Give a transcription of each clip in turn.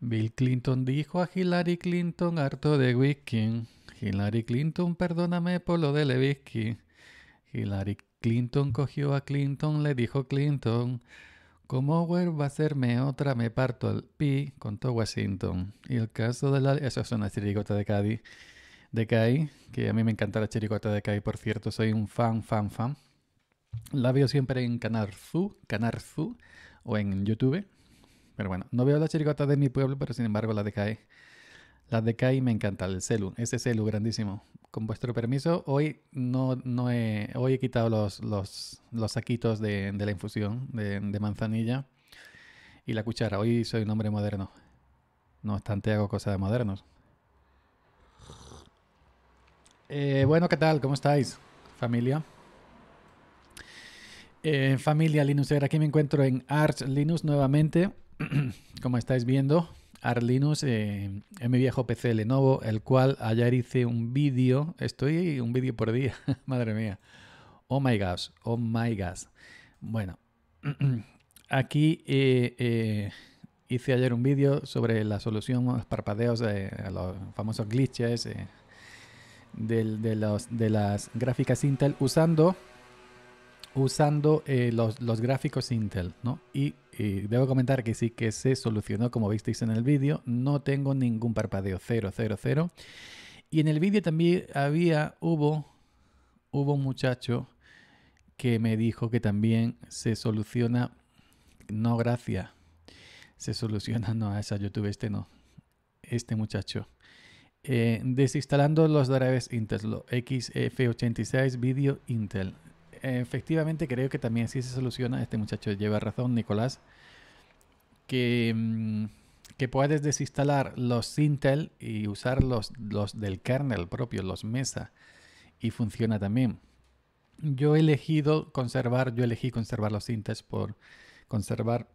Bill Clinton dijo a Hillary Clinton harto de whisky. Hillary Clinton, perdóname por lo de Levisky. Hillary Clinton cogió a Clinton, le dijo Clinton. Como va a hacerme otra, me parto al pi, contó Washington. Y el caso de la... Eso es una de Cádiz. De Kai, que a mí me encanta la chirigota de Kai, por cierto, soy un fan, fan, fan. La veo siempre en Canarzu Canarzu o en YouTube. Pero bueno, no veo la chirigota de mi pueblo, pero sin embargo la de La de me encanta, el celu, ese celu grandísimo. Con vuestro permiso, hoy no, no he, hoy he quitado los, los, saquitos de, la infusión de, manzanilla y la cuchara. Hoy soy un hombre moderno. No obstante, hago cosas de modernos. Eh, bueno, ¿qué tal? ¿Cómo estáis, familia? Eh, familia Linuxera, aquí me encuentro en Arch Linux nuevamente. como estáis viendo, Arlinus eh, es en mi viejo PC Lenovo, el cual ayer hice un vídeo, estoy un vídeo por día, madre mía. Oh my gosh, oh my gosh. Bueno, aquí eh, eh, hice ayer un vídeo sobre la solución los parpadeos, de los famosos glitches de, las gráficas Intel usando, usando los, gráficos Intel, ¿no? Y debo comentar que sí que se solucionó como visteis en el vídeo. No tengo ningún parpadeo 000. Y en el vídeo también había, hubo, hubo un muchacho que me dijo que también se soluciona, no gracias, se soluciona, no, a esa YouTube, este no, este muchacho. Eh, desinstalando los drivers Intel, XF86 Video Intel efectivamente creo que también sí se soluciona, este muchacho lleva razón, Nicolás, que, mm, que puedes desinstalar los Intel y usar los, del kernel propio, los Mesa, y funciona también. Yo he elegido conservar, yo elegí conservar los Intel por conservar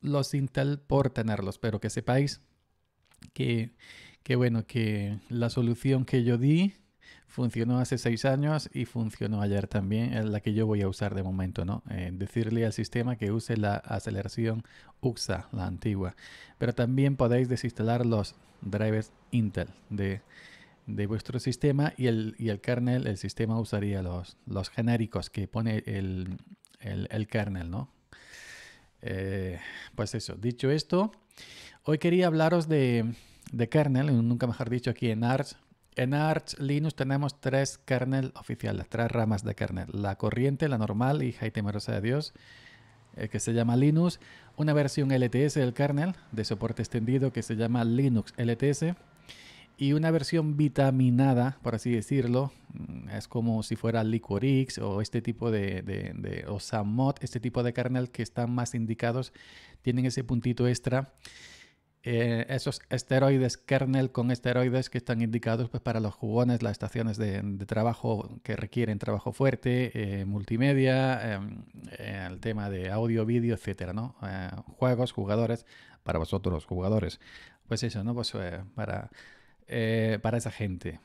los Intel por tenerlos, pero que sepáis que, que bueno, que la solución que yo di Funcionó hace seis años y funcionó ayer también, es la que yo voy a usar de momento, ¿no? Eh, decirle al sistema que use la aceleración UXA, la antigua. Pero también podéis desinstalar los drivers Intel de, vuestro sistema y el, kernel, el sistema usaría los, los genéricos que pone el, kernel, ¿no? Eh, pues eso, dicho esto, hoy quería hablaros de, de kernel, nunca mejor dicho aquí en Arch, en Arch Linux tenemos tres kernel oficiales, tres ramas de kernel. La corriente, la normal, hija y temerosa de Dios, eh, que se llama Linux. Una versión LTS del kernel de soporte extendido que se llama Linux LTS. Y una versión vitaminada, por así decirlo. Mm, es como si fuera Liquorix o este tipo de, o este tipo de kernel que están más indicados, tienen ese puntito extra eh, esos esteroides kernel con esteroides que están indicados pues, para los jugones, las estaciones de, trabajo que requieren trabajo fuerte, eh, multimedia, em, el tema de audio, vídeo, etcétera, ¿no? Eh, juegos, jugadores, para vosotros los jugadores. Pues eso, ¿no? Pues para, para esa gente.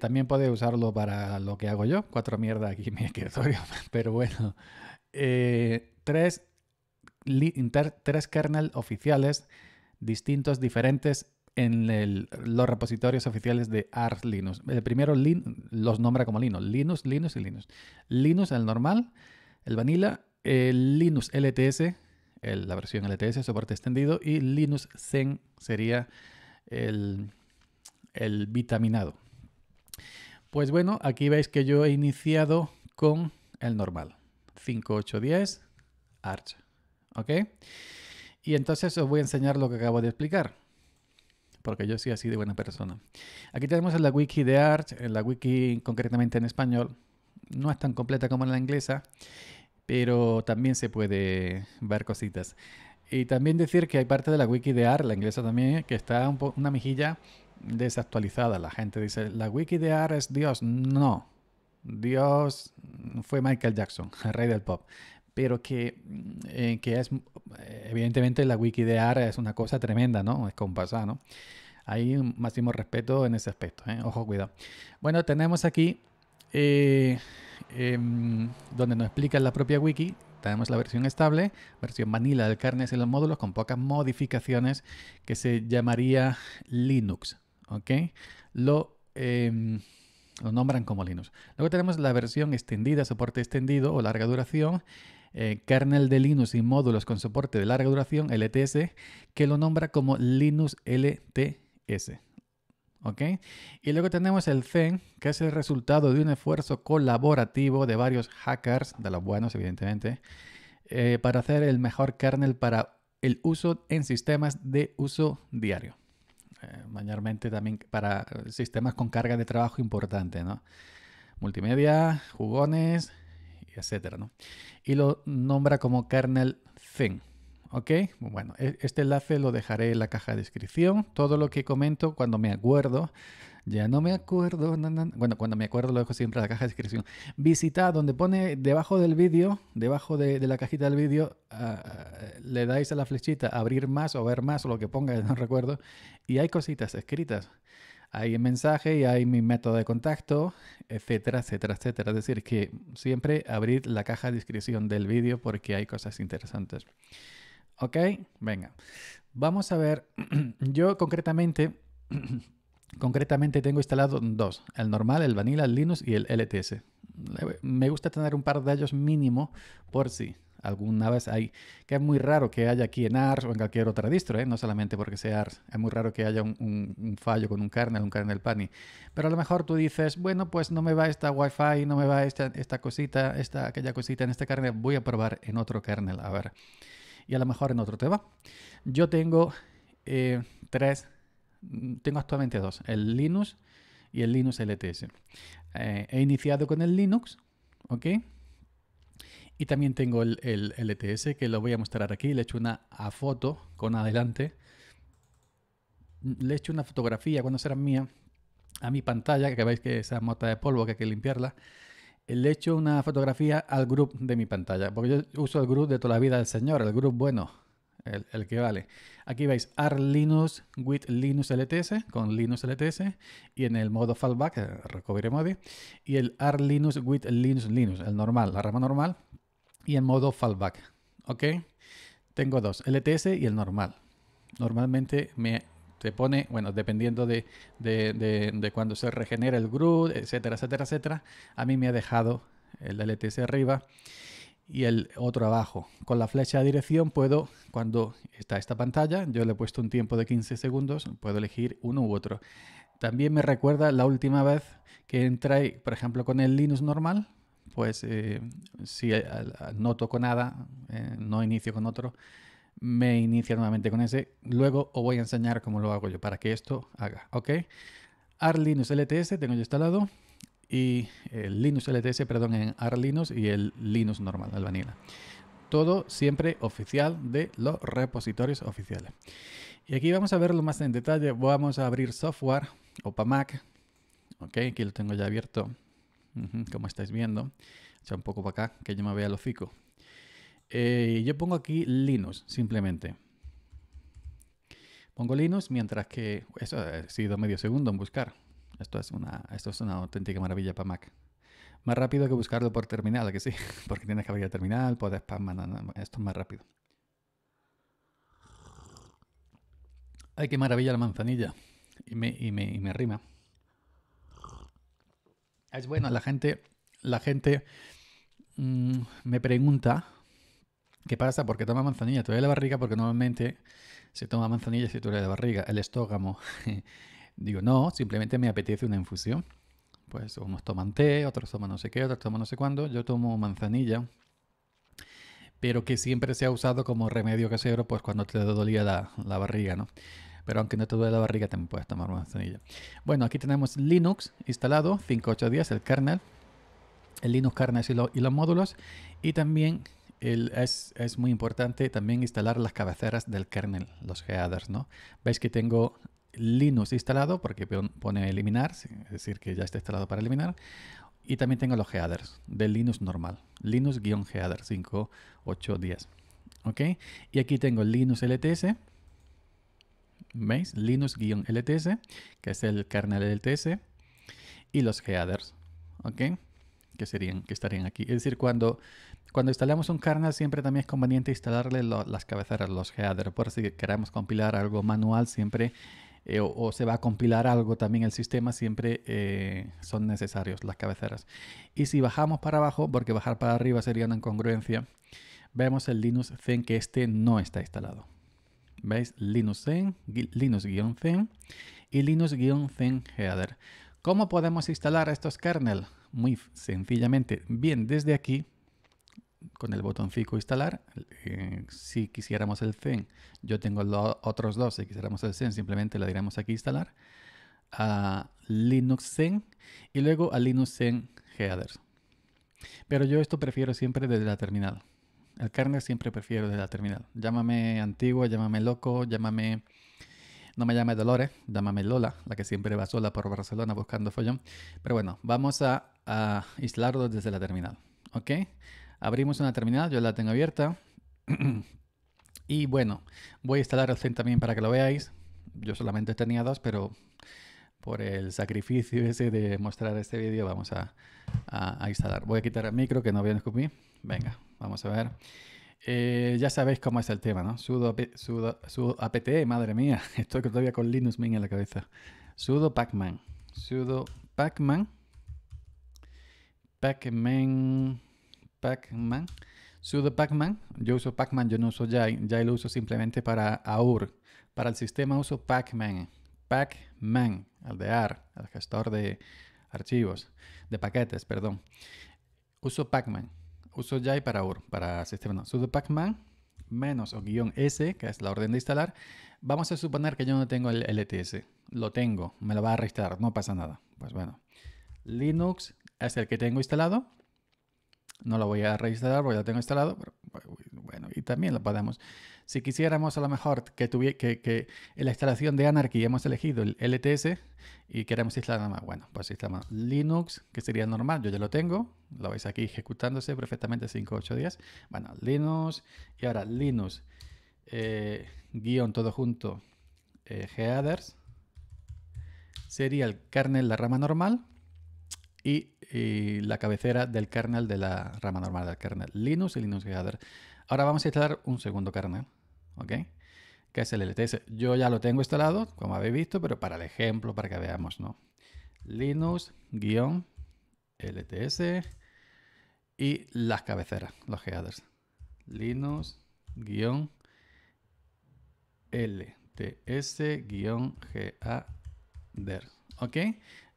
también podéis usarlo para lo que hago yo, cuatro mierda aquí me mi pero bueno. tres, tres kernel oficiales distintos, diferentes en los repositorios oficiales de Arch Linux. El primero los nombra como Linux, Linux, Linux y Linux. Linux, el normal, el vanilla, el Linux LTS, la versión LTS, soporte extendido, y Linux Zen sería el, el vitaminado. Pues bueno, aquí veis que yo he iniciado con el normal. 5810 Arch. ¿Ok? Y entonces os voy a enseñar lo que acabo de explicar, porque yo soy así de buena persona. Aquí tenemos la wiki de Arch, eh, la wiki concretamente en español, no es tan completa como en la inglesa, pero también se puede ver cositas. Y también decir que hay parte de la wiki de art, la inglesa también, que está una mejilla desactualizada. La gente dice, la wiki de art es Dios. No, Dios fue Michael Jackson, el rey del pop. Pero que, eh, que es evidentemente la wiki de Ar es una cosa tremenda, ¿no? Es compasada, ¿no? Hay un máximo respeto en ese aspecto, ¿eh? ojo, cuidado. Bueno, tenemos aquí eh, em, donde nos explica la propia wiki. Tenemos la versión estable, versión vanilla del carnes en los módulos con pocas modificaciones que se llamaría Linux. ¿Ok? Lo, em, lo nombran como Linux. Luego tenemos la versión extendida, soporte extendido o larga duración eh, kernel de Linux y módulos con soporte de larga duración, LTS, que lo nombra como Linux LTS. ¿OK? Y luego tenemos el Zen, que es el resultado de un esfuerzo colaborativo de varios hackers, de los buenos evidentemente, eh, para hacer el mejor kernel para el uso en sistemas de uso diario. Eh, mayormente también para sistemas con carga de trabajo importante, ¿no? Multimedia, jugones, etcétera, Y lo nombra como kernel Zen, ¿Ok? Bueno, e, este enlace lo dejaré en la caja de descripción. Todo lo que comento cuando me acuerdo, ya no me acuerdo, bueno, cuando me acuerdo lo dejo siempre en la caja de descripción. Visita donde pone debajo del vídeo, debajo de, la cajita del vídeo, ah, le dais a la flechita abrir más o ver más o lo que ponga, no recuerdo, y hay cositas escritas hay el mensaje y hay mi método de contacto, etcétera, etcétera, etcétera. Es decir, que siempre abrir la caja de descripción del vídeo porque hay cosas interesantes. ¿Ok? Venga. Vamos a ver. Yo concretamente, concretamente tengo instalado dos. El normal, el vanilla, el Linux y el LTS. Me gusta tener un par de ellos mínimo por si. Sí alguna vez hay, que es muy raro que haya aquí en ARS o en cualquier otra distro, ¿eh? no solamente porque sea ARS, es muy raro que haya un, fallo con un kernel, un kernel pani, pero a lo mejor tú dices, bueno, pues no me va esta wifi, fi no me va esta, esta cosita, esta, aquella cosita en este kernel, voy a probar en otro kernel, a ver, y a lo mejor en otro te va. Yo tengo eh, tres, tengo actualmente dos, el Linux y el Linux LTS. Eh, he iniciado con el Linux, ¿ok? Y también tengo el, LTS e que lo voy a mostrar aquí. Le hecho una a foto con adelante. Le hecho una fotografía cuando será mía a mi pantalla, que veis que esa mota de polvo que hay que limpiarla. Le hecho una fotografía al group de mi pantalla, porque yo uso el group de toda la vida del señor, el group bueno, el, el, que vale. Aquí veis R Linux with Linux LTS, con Linux LTS, y en el modo fallback, recovery mode, y el R Linux with Linux Linux, el normal, la rama normal, y en modo fallback. ¿Ok? Tengo dos, LTS e y el normal. Normalmente me pone, bueno, dependiendo de, de, cuando se regenera el GRUD, etcétera, etcétera, etcétera. A mí me ha dejado el LTS e arriba y el otro abajo. Con la flecha de dirección puedo, cuando está esta pantalla, yo le he puesto un tiempo de 15 segundos, puedo elegir uno u otro. También me recuerda la última vez que entré, por ejemplo, con el Linux normal, pues eh, si no toco nada, eh, no inicio con otro, me inicia nuevamente con ese. Luego os voy a enseñar cómo lo hago yo para que esto haga, ¿ok? AR Linux LTS tengo yo instalado y el Linux LTS, perdón, en AR y el Linux normal, el vanilla. Todo siempre oficial de los repositorios oficiales. Y aquí vamos a verlo más en detalle. Vamos a abrir software, para Mac, ok, aquí lo tengo ya abierto como estáis viendo. Echa un poco para acá, que yo me vea lo fico. Eh, yo pongo aquí Linux, simplemente. Pongo Linux mientras que... Eso ha eh, sido medio segundo en buscar. Esto es una, esto es una auténtica maravilla para Mac. Más rápido que buscarlo por terminal, que sí, porque tienes que abrir el terminal, puedes spam, esto es más rápido. Ay, qué maravilla la manzanilla. Y me, y me, y me es bueno, la gente, la gente mm, me pregunta qué pasa, porque toma manzanilla, te duele la barriga, porque normalmente se toma manzanilla si te duele la barriga, el estógamo. Digo, no, simplemente me apetece una infusión. Pues unos toman té, otros toman no sé qué, otros toman no sé cuándo. Yo tomo manzanilla, pero que siempre se ha usado como remedio casero, pues cuando te dolía la, la barriga, ¿no? Pero aunque no te duele la barriga, también puedes tomar una manzanilla. Bueno, aquí tenemos Linux instalado, días el kernel, el Linux kernel y, los módulos. Y también es, muy importante también instalar las cabeceras del kernel, los headers, ¿no? Veis que tengo Linux instalado porque pone eliminar, es decir, que ya está instalado para eliminar. Y también tengo los headers de Linux normal, Linux-header 5.8.10. ¿Ok? Y aquí tengo Linux LTS, ¿Veis? Linux-LTS, que es el kernel LTS, y los headers, ¿ok? Que, serían, que estarían aquí. Es decir, cuando, cuando instalamos un kernel siempre también es conveniente instalarle las cabeceras, los headers, por si queremos compilar algo manual siempre eh, o, se va a compilar algo también el sistema, siempre eh, son necesarios las cabeceras. Y si bajamos para abajo, porque bajar para arriba sería una incongruencia, vemos el Linux Zen que este no está instalado. ¿Veis? Linux-zen, Linux-zen y Linux-zen header. ¿Cómo podemos instalar estos kernel? Muy sencillamente, bien desde aquí, con el botoncito instalar. Eh, si quisiéramos el zen, yo tengo los otros dos. Si quisiéramos el zen, simplemente le diremos aquí instalar a Linux zen y luego a Linux zen header. Pero yo esto prefiero siempre desde la terminal. El carnet siempre prefiero desde la terminal. Llámame antiguo, llámame loco, llámame... No me llame Dolores, llámame Lola, la que siempre va sola por Barcelona buscando follón. Pero bueno, vamos a, a desde la terminal. ¿Ok? Abrimos una terminal, yo la tengo abierta. y bueno, voy a instalar el Zen también para que lo veáis. Yo solamente tenía dos, pero por el sacrificio ese de mostrar este vídeo, vamos a, instalar. Voy a quitar el micro que no viene a Venga, vamos a ver. Eh, ya sabéis cómo es el tema, ¿no? Sudo, sudo, apt, madre mía, estoy todavía con Linux Mint en la cabeza. Sudo pacman. Sudo pacman. Pacman. Pacman. Sudo pacman. Yo uso pacman, yo no uso Jai. Jai lo uso simplemente para AUR. Para el sistema uso pacman. Pacman al AR, al gestor de archivos, de paquetes, perdón. Uso Pacman, uso JAI para UR, para sistema, no, sudo Pacman menos o guión S, que es la orden de instalar, vamos a suponer que yo no tengo el LTS. Lo tengo, me lo va a reinstalar, no pasa nada. Pues bueno, Linux es el que tengo instalado. No lo voy a reinstalar porque ya tengo instalado, bueno, y también lo podemos si quisiéramos a lo mejor que, que, que, en la instalación de Anarchy hemos elegido el LTS y queremos instalar más, bueno, pues instalamos Linux, que sería normal, yo ya lo tengo, lo veis aquí ejecutándose perfectamente días, Bueno, Linux y ahora Linux, eh, guión todo junto, headers, eh, sería el kernel, la rama normal, y, eh, la cabecera del kernel de la rama normal del kernel Linux y Linux Gather. Ahora vamos a instalar un segundo kernel, ¿ok? Que es el LTS. Yo ya lo tengo instalado, como habéis visto, pero para el ejemplo, para que veamos, ¿no? Linux-LTS y las cabeceras, los headers. Linux-LTS-GADER. ¿Ok?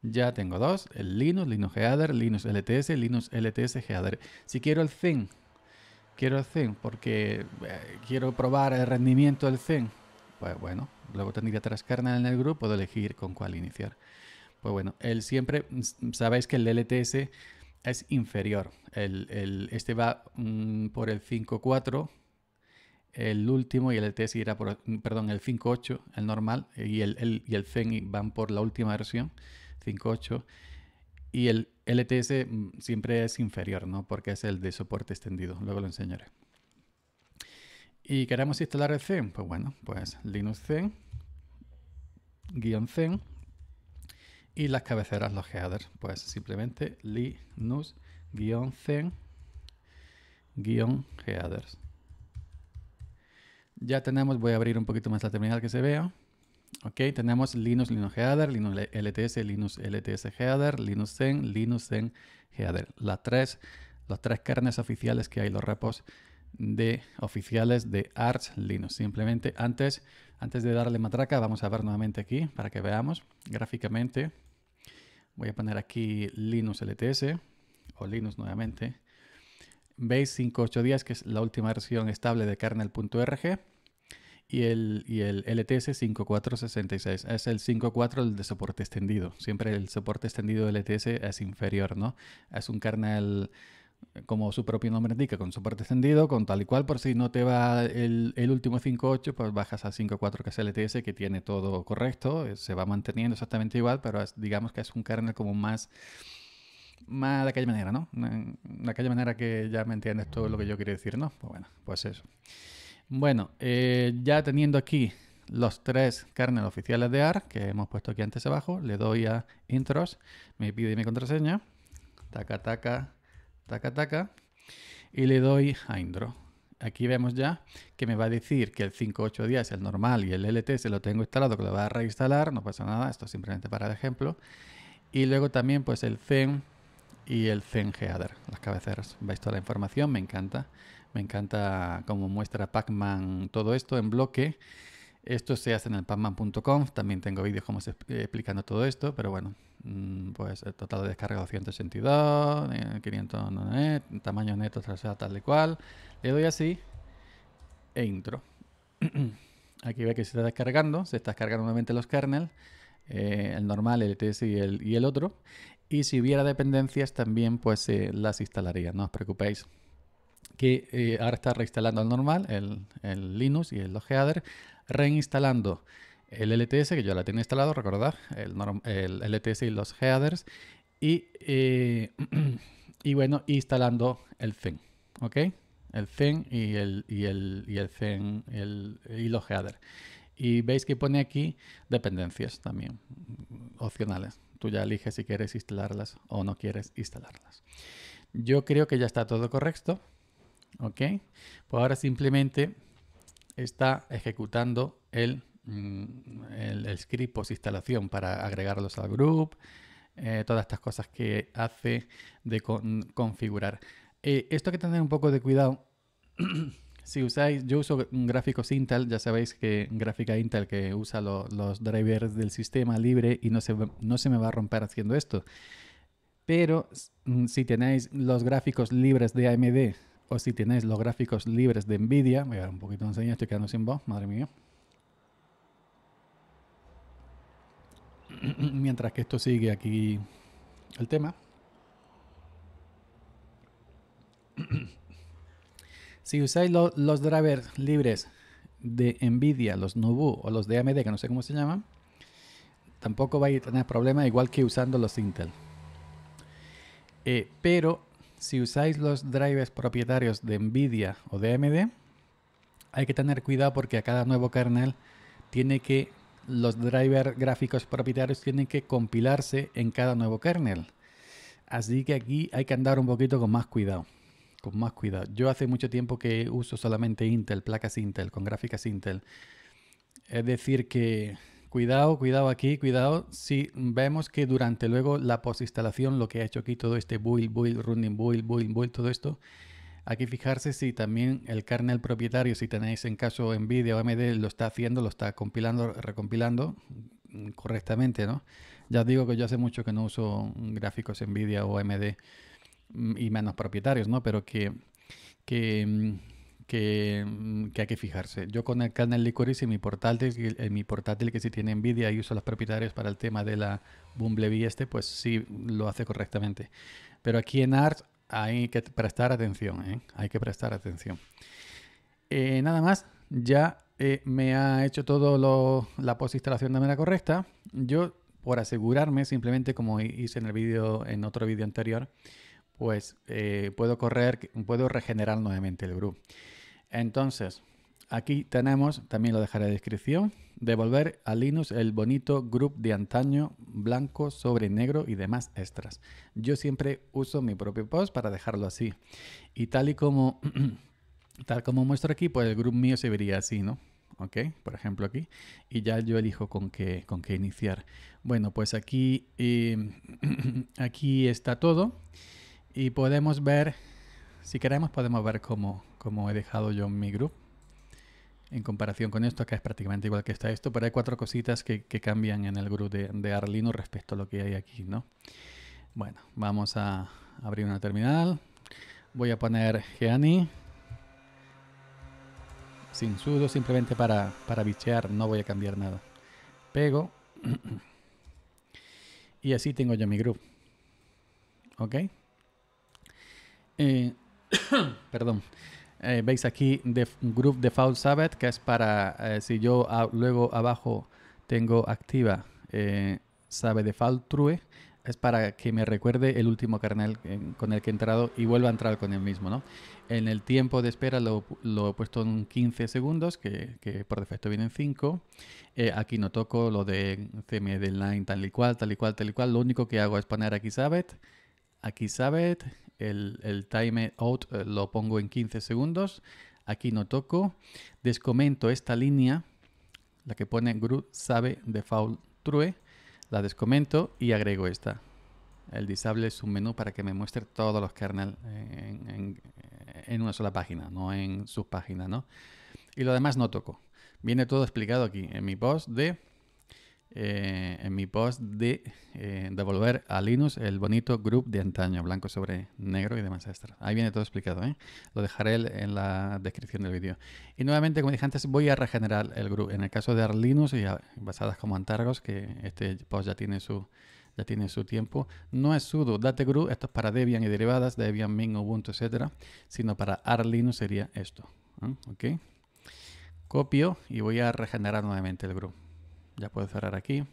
ya tengo dos, el Linux, Linux Header, Linux LTS, Linux LTS Header. Si quiero el Zen, quiero el Zen porque eh, quiero probar el rendimiento del Zen, pues bueno, luego tendría tres en el grupo, puedo elegir con cuál iniciar. Pues bueno, él siempre, sabéis que el LTS es inferior. este va mm, por el 5.4, el último, y el LTS irá por, perdón, el 5.8, el normal, y el, y el Zen van por la última versión. 5.8 y el LTS mm, siempre es inferior, ¿no? Porque es el de soporte extendido, luego lo enseñaré. ¿Y queremos instalar el Zen? Pues bueno, pues Linux Zen, guión Zen, y las cabeceras, los headers, pues simplemente Linux, guión Zen, guión headers. Ya tenemos, voy a abrir un poquito más la terminal que se vea. Ok, tenemos Linux, Linux Header, Linux LTS, Linux LTS Header, Linux Zen, Linux Zen Header. tres, los tres kernels oficiales que hay, los repos de oficiales de Arch Linux. Simplemente antes, antes de darle matraca, vamos a ver nuevamente aquí para que veamos gráficamente. Voy a poner aquí Linux LTS o Linux nuevamente. Veis días que es la última versión estable de kernel.rg y el, y el LTS 5466. Es el 54 el de soporte extendido. Siempre el soporte extendido del LTS es inferior, ¿no? Es un kernel eh, como su propio nombre indica, con soporte extendido, con tal y cual, por si no te va el, el último 5.8, pues bajas al 5.4 que es el LTS, que tiene todo correcto, eh, se va manteniendo exactamente igual, pero digamos que es un kernel como más, más de aquella manera, ¿no? De aquella manera que ya me entiendes todo lo que yo quiero decir, ¿no? Pues bueno, pues eso. Bueno, eh, ya teniendo aquí los tres kernels oficiales de AR que hemos puesto aquí antes abajo, le doy a intros, me pide mi contraseña, taca, taca, taca, taca, y le doy a intro. Aquí vemos ya que me va a decir que el 5.8.10, el normal y el LT se lo tengo instalado, que lo va a reinstalar, no pasa nada, esto es simplemente para el ejemplo. Y luego también pues el Zen y el Zen Header, las cabeceras. Veis toda la información, me encanta. Me encanta cómo muestra Pacman todo esto en bloque. Esto se hace en el pacman.com, también tengo vídeos como se, explicando todo esto, pero bueno, mm, pues el total de descarga 282, 500 tamaño neto, o sea, tal y cual. Le doy así e intro. Aquí ve que se está descargando, se está descargando nuevamente los kernels, eh, el normal, el e TS y el, otro. Y si hubiera dependencias también, pues eh, las instalaría, no os preocupéis que eh, ahora está reinstalando el normal, el, Linux y el header reinstalando el LTS, que yo la tenía instalado, recordad, el, el LTS y los headers, eh, y, bueno, instalando el Zen, ¿ok? El Zen y el, y el, y el y los headers. Y veis que pone aquí dependencias también, opcionales. Tú ya eliges si quieres instalarlas o no quieres instalarlas. Yo creo que ya está todo correcto. ¿Ok? Pues ahora simplemente está ejecutando mm, el, el, script post instalación para agregarlos al group, eh, todas estas cosas que hace de configurar. Eh, esto hay que tener un poco de cuidado. si usáis, yo uso gráficos Intel, ya sabéis que gráfica Intel que usa los drivers del sistema libre y no no se me va a romper haciendo esto. Pero mm, si tenéis los gráficos libres de AMD o si tenéis los gráficos libres de NVIDIA. Voy a dar un poquito de enseña, estoy quedando sin voz, madre mía. Mientras que esto sigue aquí el tema. si usáis los drivers libres de NVIDIA, los Nubu o los de AMD, que no sé cómo se llaman, tampoco vais a tener problemas igual que usando los Intel. Eh, pero si usáis los drivers propietarios de Nvidia o de AMD, hay que tener cuidado porque a cada nuevo kernel tiene que los drivers gráficos propietarios tienen que compilarse en cada nuevo kernel. Así que aquí hay que andar un poquito con más cuidado. Con más cuidado. Yo hace mucho tiempo que uso solamente Intel, placas Intel, con gráficas Intel. Es decir, que Cuidado, cuidado aquí, cuidado. Si vemos que durante luego la postinstalación, lo que ha hecho aquí todo este build, build, running build, build, build, todo esto, hay que fijarse si también el kernel propietario, si tenéis en caso NVIDIA o AMD, lo está haciendo, lo está compilando, recompilando mm, correctamente, ¿no? Ya os digo que yo hace mucho que no uso gráficos NVIDIA o AMD mm, y menos propietarios, ¿no? Pero que, que mm, Mm, que, hay que fijarse. Yo con el canal Licorice y mi portátil, en eh, mi portátil que si tiene Nvidia y uso los propietarios para el tema de la Bumblebee este, pues sí lo hace correctamente. Pero aquí en Art hay que prestar atención, ¿eh? hay que prestar atención. Eh, nada más, ya me ha hecho todo la post instalación de manera correcta. Yo, por asegurarme, simplemente como hice en el vídeo, en otro vídeo anterior, pues puedo correr, puedo regenerar nuevamente el grupo. Entonces, aquí tenemos, también lo dejaré en descripción, devolver a Linux el bonito group de antaño, blanco sobre negro y demás extras. Yo siempre uso mi propio post para dejarlo así. Y tal y como, tal como muestro aquí, pues el group mío se vería así, ¿no? ¿Ok? Por ejemplo aquí. Y ya yo elijo con qué, con qué iniciar. Bueno, pues aquí, em, aquí está todo. Y podemos ver, si queremos, podemos ver cómo, como he dejado yo mi grupo. En comparación con esto, acá es prácticamente igual que está esto, pero hay cuatro cositas que, cambian en el grupo de, Arlino respecto a lo que hay aquí, ¿no? Bueno, vamos a abrir una terminal. Voy a poner Geani. Sin sudo, simplemente para, bichear, no voy a cambiar nada. Pego. y así tengo yo mi grupo. ¿Ok? Eh, perdón. Eh, veis aquí de Group Default Sabbath, que es para eh, si yo luego abajo tengo activa eh, de Default True, es para que me recuerde el último kernel eh, con el que he entrado y vuelva a entrar con el mismo. En el tiempo de espera lo, he puesto en 15 segundos, que, por defecto vienen 5. aquí no toco lo de cmd line tal y cual, tal y cual, tal y cual. Lo único que hago es poner aquí sabbath aquí sabbath el, el out eh, lo pongo en 15 segundos. Aquí no toco. Descomento esta línea, la que pone group sabe default true. La descomento y agrego esta. El disable es un menú para que me muestre todos los kernels eh, en, una sola página, no en subpágina. ¿no? Y lo demás no toco. Viene todo explicado aquí en mi post de eh, en mi post de eh, devolver a Linux el bonito group de antaño, blanco sobre negro y demás Ahí viene todo explicado, ¿eh? Lo dejaré en la descripción del vídeo. Y nuevamente, como dije antes, voy a regenerar el group. En el caso de Arlinux y basadas como Antargos, que este post ya tiene su ya tiene su tiempo. No es sudo date group, esto es para Debian y derivadas, Debian, Min, Ubuntu, etcétera, sino para Arlinux sería esto. ¿Ok? Copio y voy a regenerar nuevamente el group ya puedo cerrar aquí.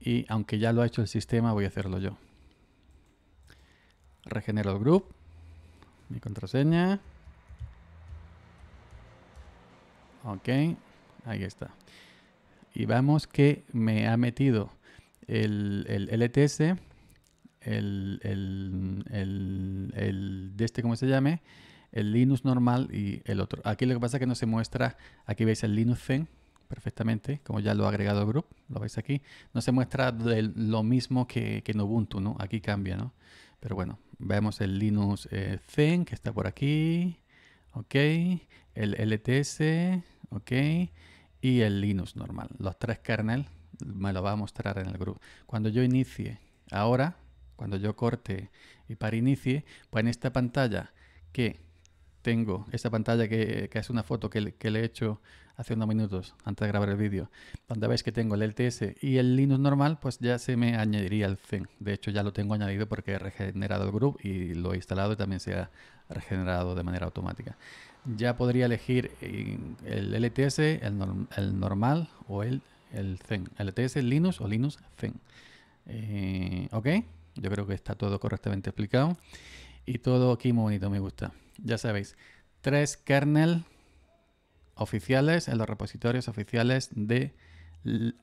Y aunque ya lo ha hecho el sistema, voy a hacerlo yo. Regenero el group. Mi contraseña. Ok, ahí está. Y vamos que me ha metido el, LTS, e el, el, el, de este, ¿cómo se llame? El Linux normal y el otro. Aquí lo que pasa es que no se muestra, aquí veis el Linux Zen, perfectamente, como ya lo ha agregado grupo lo veis aquí. No se muestra lo mismo que, en Ubuntu, ¿no? Aquí cambia, ¿no? Pero bueno, vemos el Linux eh, Zen que está por aquí, ¿ok? El LTS, ¿ok? Y el Linux normal. Los tres kernel me lo va a mostrar en el grupo Cuando yo inicie ahora, cuando yo corte y para inicie, pues en esta pantalla que tengo, esta pantalla que, es una foto que, que le he hecho hace unos minutos antes de grabar el vídeo, donde veis que tengo el LTS y el Linux normal, pues ya se me añadiría el Zen. De hecho, ya lo tengo añadido porque he regenerado el group y lo he instalado y también se ha regenerado de manera automática. Ya podría elegir eh, el LTS, el, normal o el, el Zen. LTS Linux o Linux Zen. Eh, ok, yo creo que está todo correctamente explicado. Y todo aquí muy bonito, me gusta. Ya sabéis, tres kernel oficiales en los repositorios oficiales de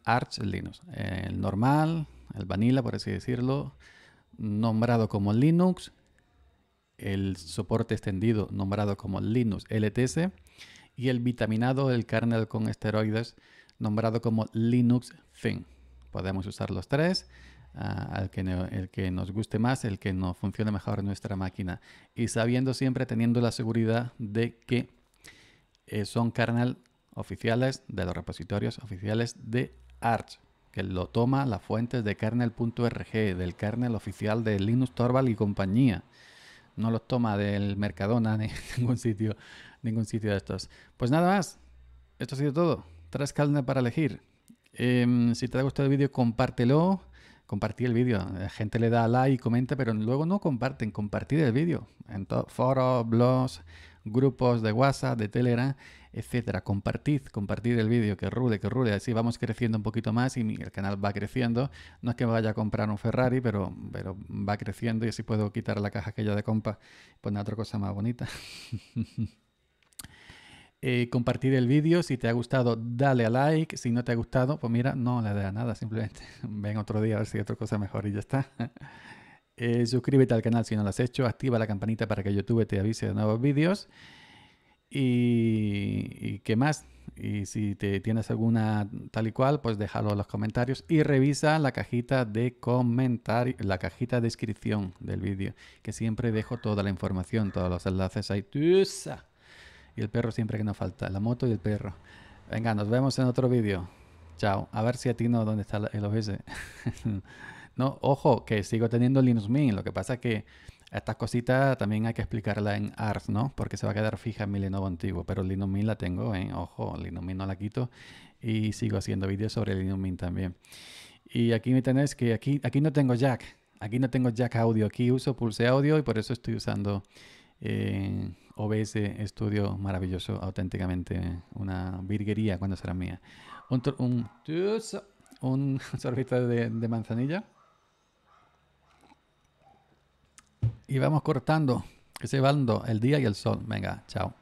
Arch Linux. El normal, el vanilla, por así decirlo, nombrado como Linux, el soporte extendido nombrado como Linux LTS y el vitaminado, el kernel con esteroides, nombrado como Linux Thin. Podemos usar los tres, ah, al que el que nos guste más, el que nos funcione mejor en nuestra máquina. Y sabiendo siempre, teniendo la seguridad de que eh, son kernel oficiales de los repositorios oficiales de Arch, que lo toma las fuentes de kernel.RG, del kernel oficial de Linux Torvald y compañía. No los toma del Mercadona ni ningún sitio, ningún sitio de estos. Pues nada más. Esto ha sido todo. Tres kernel para elegir. Em, si te ha gustado el vídeo, compártelo. Compartir el vídeo. La gente le da like y comenta, pero luego no comparten. Compartir el vídeo en foros, blogs, grupos de WhatsApp, de Telegram, etcétera. Compartid, compartid el vídeo, que rule, que rule. Así vamos creciendo un poquito más y el canal va creciendo. No es que me vaya a comprar un Ferrari, pero, va creciendo y así puedo quitar la caja aquella de compa y poner otra cosa más bonita. Eh, compartir el vídeo. Si te ha gustado, dale a like. Si no te ha gustado, pues mira, no le da nada. Simplemente ven otro día a ver si hay otra cosa mejor y ya está. Eh, suscríbete al canal si no lo has hecho, activa la campanita para que YouTube te avise de nuevos vídeos. Y, qué más. Y si te tienes alguna tal y cual, pues déjalo en los comentarios y revisa la cajita de comentarios, la cajita de descripción del vídeo, que siempre dejo toda la información, todos los enlaces ahí. Y el perro siempre que nos falta, la moto y el perro. Venga, nos vemos en otro vídeo. Chao. A ver si a ti no, dónde está el OBS. No, ojo, que sigo teniendo Linux Mint. Lo que pasa es que estas cositas también hay que explicarla en ARS, ¿no? Porque se va a quedar fija en mi Lenovo antiguo. Pero Linux Mint la tengo, ¿eh? Ojo, Linux Mint no la quito. Y sigo haciendo vídeos sobre Linux Mint también. Y aquí me tenéis que aquí, aquí no tengo jack. Aquí no tengo jack audio. Aquí uso Pulse Audio y por eso estoy usando eh, OBS Studio maravilloso, auténticamente. Una virguería cuando será mía. Un, un, sorbito de manzanilla. y vamos cortando. Que se el día y el sol. Venga, chao.